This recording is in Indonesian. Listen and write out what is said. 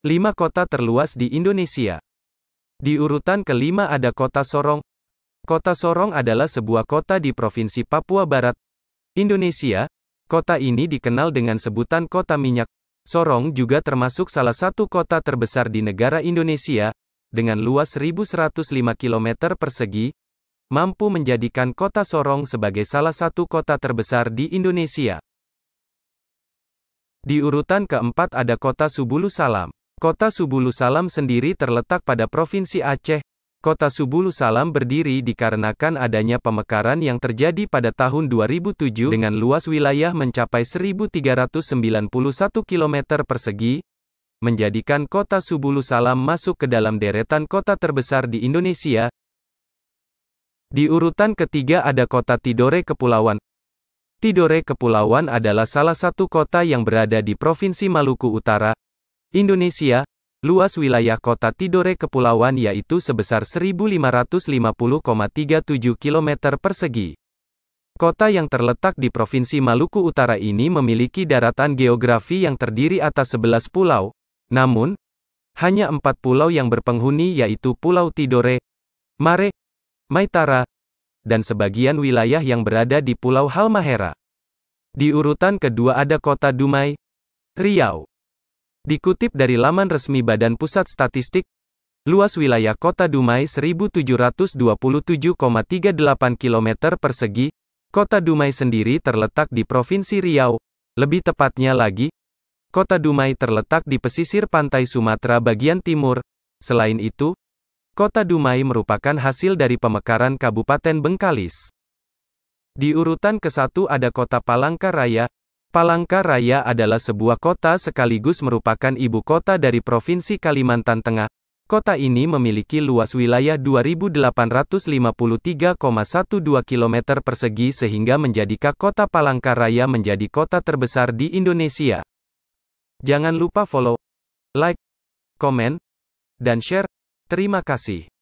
5 kota terluas di Indonesia. Di urutan kelima ada Kota Sorong. Kota Sorong adalah sebuah kota di Provinsi Papua Barat, Indonesia. Kota ini dikenal dengan sebutan Kota Minyak. Sorong juga termasuk salah satu kota terbesar di negara Indonesia, dengan luas 1.105 km persegi, mampu menjadikan kota Sorong sebagai salah satu kota terbesar di Indonesia. Di urutan keempat ada kota Subulu Salam. Kota Subulusalam sendiri terletak pada Provinsi Aceh. Kota Subulusalam berdiri dikarenakan adanya pemekaran yang terjadi pada tahun 2007 dengan luas wilayah mencapai 1391 km persegi, menjadikan kota Subulusalam masuk ke dalam deretan kota terbesar di Indonesia. Di urutan ketiga ada kota Tidore Kepulauan. Tidore Kepulauan adalah salah satu kota yang berada di Provinsi Maluku Utara, Indonesia, luas wilayah kota Tidore Kepulauan yaitu sebesar 1550,37 km persegi. Kota yang terletak di Provinsi Maluku Utara ini memiliki daratan geografi yang terdiri atas 11 pulau, namun, hanya empat pulau yang berpenghuni yaitu Pulau Tidore, Mare, Maitara, dan sebagian wilayah yang berada di Pulau Halmahera. Di urutan kedua ada kota Dumai, Riau. Dikutip dari laman resmi Badan Pusat Statistik, luas wilayah kota Dumai 1727,38 km persegi, kota Dumai sendiri terletak di Provinsi Riau, lebih tepatnya lagi, kota Dumai terletak di pesisir pantai Sumatera bagian timur, selain itu, kota Dumai merupakan hasil dari pemekaran Kabupaten Bengkalis. Di urutan ke-1 ada kota Palangka Raya. Palangkaraya adalah sebuah kota sekaligus merupakan ibu kota dari Provinsi Kalimantan Tengah. Kota ini memiliki luas wilayah 2.853,12 km persegi sehingga menjadikan kota Palangkaraya menjadi kota terbesar di Indonesia. Jangan lupa follow, like, komen, dan share. Terima kasih.